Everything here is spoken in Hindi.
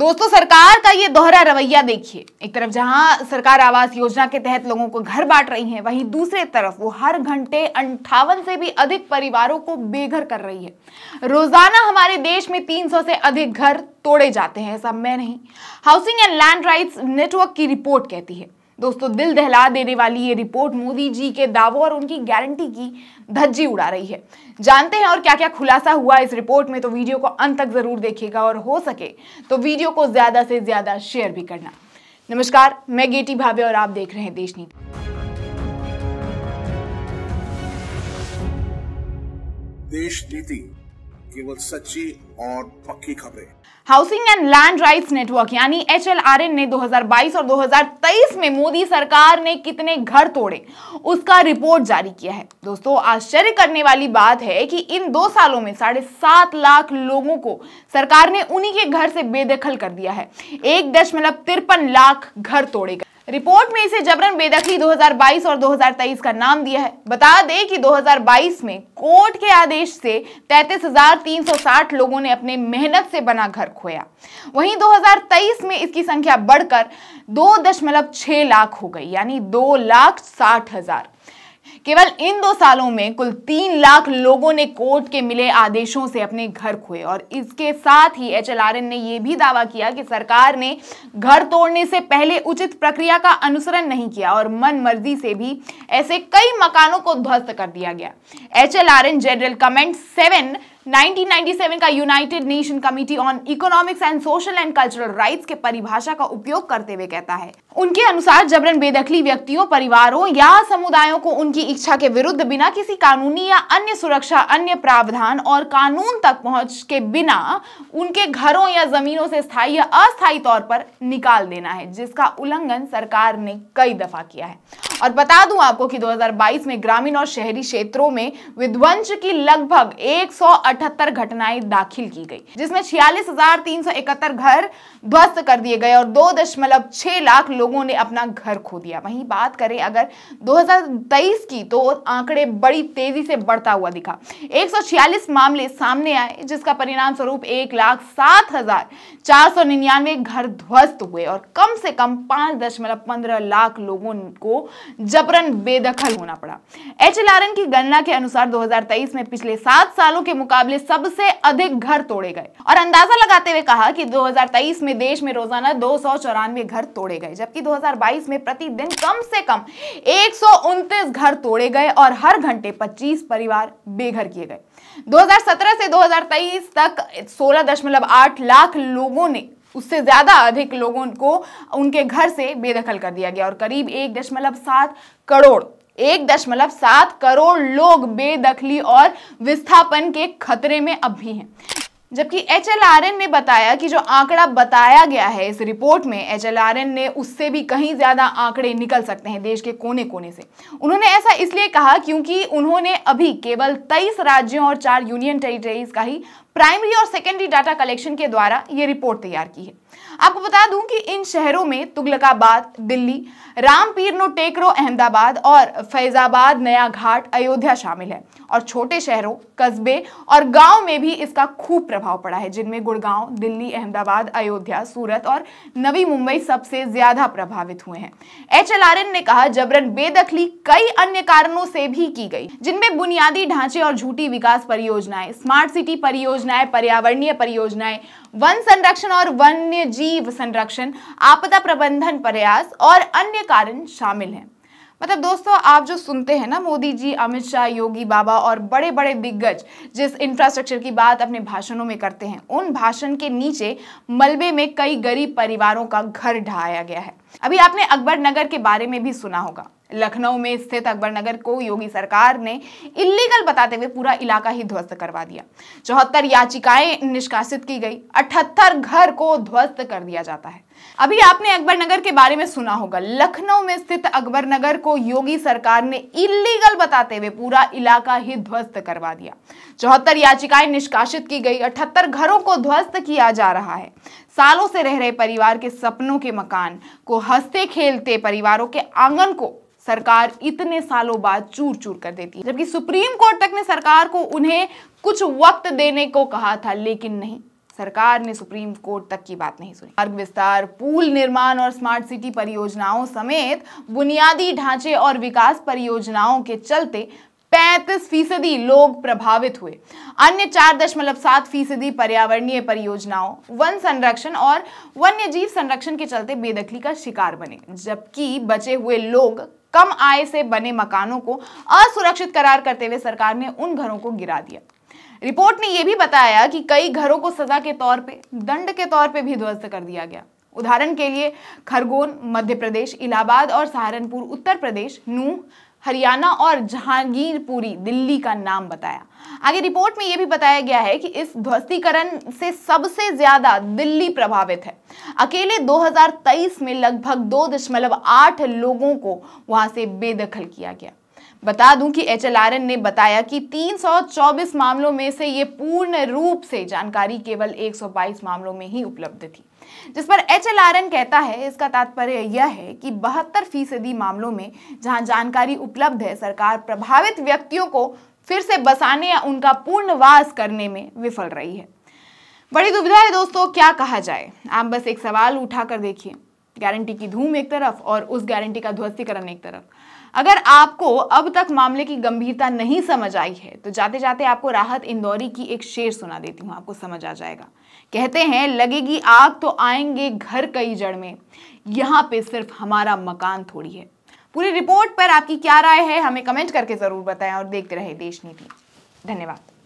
दोस्तों सरकार का ये दोहरा रवैया देखिए एक तरफ जहां सरकार आवास योजना के तहत लोगों को घर बांट रही है वहीं दूसरे तरफ वो हर घंटे अंठावन से भी अधिक परिवारों को बेघर कर रही है रोजाना हमारे देश में 300 से अधिक घर तोड़े जाते हैं सब मैं नहीं housing and land rights network की रिपोर्ट कहती है दोस्तों दिल दहला देने वाली ये रिपोर्ट मोदी जी के दावों और उनकी गारंटी की धज्जी उड़ा रही है जानते हैं और क्या क्या खुलासा हुआ इस रिपोर्ट में तो वीडियो को अंत तक जरूर देखेगा और हो सके तो वीडियो को ज्यादा से ज्यादा शेयर भी करना नमस्कार मैं गेटी भावे और आप देख रहे हैं देश नीति देश नीति केवल सच्ची और पक्की खबरें housing and land rights network यानी एच ने 2022 और 2023 में मोदी सरकार ने कितने घर तोड़े उसका रिपोर्ट जारी किया है दोस्तों आश्चर्य करने वाली बात है कि इन दो सालों में साढ़े सात लाख लोगों को सरकार ने उन्हीं के घर से बेदखल कर दिया है एक दशमलव तिरपन लाख घर तोड़े गए रिपोर्ट में इसे जबरन बेदखली 2022 और 2023 का नाम दिया है बता दें कि 2022 में कोर्ट के आदेश से 33,360 लोगों ने अपने मेहनत से बना घर खोया वहीं 2023 में इसकी संख्या बढ़कर 2.6 लाख हो गई यानी दो लाख साठ हजार केवल इन दो सालों में कुल तीन लाख लोगों ने कोर्ट के मिले आदेशों से अपने घर खोए और इसके साथ ही एचएलआरएन ने यह भी दावा किया कि सरकार ने घर तोड़ने से पहले उचित प्रक्रिया का अनुसरण नहीं किया और मन मर्जी से भी ऐसे कई मकानों को ध्वस्त कर दिया गया एचएलआरएन जनरल कमेंट सेवन 1997 का United Nation committee on economics and social and cultural rights के परिभाषा का उपयोग करते हुए कहता है उनके अनुसार जबरन बेदखली व्यक्तियों परिवारों या समुदायों को उनकी इच्छा के विरुद्ध बिना किसी कानूनी या अन्य सुरक्षा अन्य प्रावधान और कानून तक पहुंच के बिना उनके घरों या जमीनों से स्थायी या अस्थायी तौर पर निकाल देना है जिसका उल्लंघन सरकार ने कई दफा किया है और बता दूं आपको कि 2022 में ग्रामीण और शहरी क्षेत्रों में विध्वंस की लगभग एक अठहत्तर घटनाएं दाखिल की गई जिसमें छियालीस घर ध्वस्त कर दिए गए और 2.6 लाख लोगों ने अपना घर खो दिया वहीं बात करें अगर 2023 की तो आंकड़े बड़ी तेजी से बढ़ता हुआ दिखा 146 मामले सामने आए जिसका परिणाम स्वरूप एक लाख सात हजार चार सौ निन्यानवे घर ध्वस्त हुए और कम से कम पांच दशमलव पंद्रह लाख लोगों को जबरन बेदखल होना पड़ा एच की गणना के अनुसार 2023 में पिछले सात सालों के मुकाबले मुकाबले सबसे अधिक घर तोड़े गए और अंदाजा लगाते हुए कहा कि 2023 में देश में रोजाना दो घर तोड़े गए जबकि 2022 में प्रतिदिन कम से कम एक घर तोड़े गए और हर घंटे 25 परिवार बेघर किए गए 2017 से 2023 तक 16.8 लाख लोगों ने उससे ज़्यादा अधिक लोगों को उनके घर से बेदखल कर दिया गया और करीब एक दशमलव सात करोड़ एक दशमलव सात करोड़ लोग बेदखली और विस्थापन के खतरे में अब भी हैं जबकि एच ने बताया कि जो आंकड़ा बताया गया है इस रिपोर्ट में एच ने उससे भी कहीं ज़्यादा आंकड़े निकल सकते हैं देश के कोने कोने से उन्होंने ऐसा इसलिए कहा क्योंकि उन्होंने अभी केवल तेईस राज्यों और चार यूनियन टेरिटरीज का ही प्राइमरी और सेकेंडरी डाटा कलेक्शन के द्वारा ये रिपोर्ट तैयार की है आपको बता दूं कि इन शहरों में तुगलकाबाद दिल्ली रामपीर नो टेकरो अहमदाबाद और फैजाबाद नया घाट अयोध्या शामिल है और छोटे शहरों कस्बे और गांव में भी इसका खूब प्रभाव पड़ा है जिनमें गुड़गांव दिल्ली अहमदाबाद अयोध्या सूरत और नवी मुंबई सबसे ज्यादा प्रभावित हुए हैं एच ने कहा जबरन बेदखली कई अन्य कारणों से भी की गई जिनमें बुनियादी ढांचे और झूठी विकास परियोजनाएं स्मार्ट सिटी परियोजना योजनाएं पर्यावरणीय परियोजनाएं वन संरक्षण और वन्य जीव संरक्षण आपदा प्रबंधन प्रयास और अन्य कारण शामिल हैं मतलब दोस्तों आप जो सुनते हैं ना मोदी जी अमित शाह योगी बाबा और बड़े बड़े दिग्गज जिस इंफ्रास्ट्रक्चर की बात अपने भाषणों में करते हैं उन भाषण के नीचे मलबे में कई गरीब परिवारों का घर ढहाया गया है अभी आपने अकबर नगर के बारे में भी सुना होगा लखनऊ में स्थित अकबरनगर को योगी सरकार ने इलीगल बताते हुए पूरा इलाका ही ध्वस्त करवा दिया चौहत्तर याचिकाएं निष्कासित की गई अठहत्तर घर को ध्वस्त कर दिया जाता है अभी आपने अकबर नगर के बारे में सुना होगा लखनऊ में स्थित अकबर नगर को योगी सरकार ने इलीगल बताते हुए पूरा इलाका ही ध्वस्त करवा दिया चौहत्तर याचिकाएं निष्कासित की गई अठहत्तर घरों को ध्वस्त किया जा रहा है सालों से रह रहे परिवार के सपनों के मकान को हंसते खेलते परिवारों के आंगन को सरकार इतने सालों बाद चूर चूर कर देती है जबकि सुप्रीम कोर्ट तक ने सरकार को उन्हें कुछ वक्त देने को कहा था लेकिन नहीं सरकार ने सुप्रीम कोर्ट तक की बात नहीं सुनी मार्ग विस्तार पुल निर्माण और स्मार्ट सिटी परियोजनाओं समेत बुनियादी ढांचे और विकास परियोजनाओं के चलते पैंतीस फीसदी लोग प्रभावित हुए अन्य चार दशमलव सात फीसदी पर्यावरणीय परियोजनाओं वन संरक्षण और वन्य जीव संरक्षण के चलते बेदखली का शिकार बने जबकि बचे हुए लोग कम आय से बने मकानों को असुरक्षित करार करते हुए सरकार ने उन घरों को गिरा दिया रिपोर्ट ने यह भी बताया कि कई घरों को सजा के तौर पे दंड के तौर पे भी ध्वस्त कर दिया गया उदाहरण के लिए खरगोन मध्य प्रदेश इलाहाबाद और सहारनपुर उत्तर प्रदेश नूह हरियाणा और जहांगीरपुरी दिल्ली का नाम बताया आगे रिपोर्ट में यह भी बताया गया है कि इस ध्वस्तीकरण से सबसे ज्यादा दिल्ली प्रभावित है अकेले 2023 में लगभग दो दशमलव आठ लोगों को वहां से बेदखल किया गया बता दूं कि एच ने बताया कि 324 मामलों में से ये पूर्ण रूप से जानकारी केवल 122 मामलों में ही उपलब्ध थी जिस पर एच कहता है इसका तात्पर्य यह है कि बहत्तर फीसदी मामलों में जहां जानकारी उपलब्ध है सरकार प्रभावित व्यक्तियों को फिर से बसाने या उनका पूर्णवास करने में विफल रही है बड़ी दुविधा है दोस्तों क्या कहा जाए आप बस एक सवाल उठा देखिए गारंटी की धूम एक तरफ और उस गारंटी का ध्वस्तीकरण एक तरफ अगर आपको अब तक मामले की गंभीरता नहीं समझ आई है तो जाते जाते आपको राहत इंदौरी की एक शेर सुना देती हूँ आपको समझ आ जाएगा कहते हैं लगेगी आग तो आएंगे घर कई जड़ में यहाँ पे सिर्फ हमारा मकान थोड़ी है पूरी रिपोर्ट पर आपकी क्या राय है हमें कमेंट करके ज़रूर बताएं और देखते रहे देश नीति धन्यवाद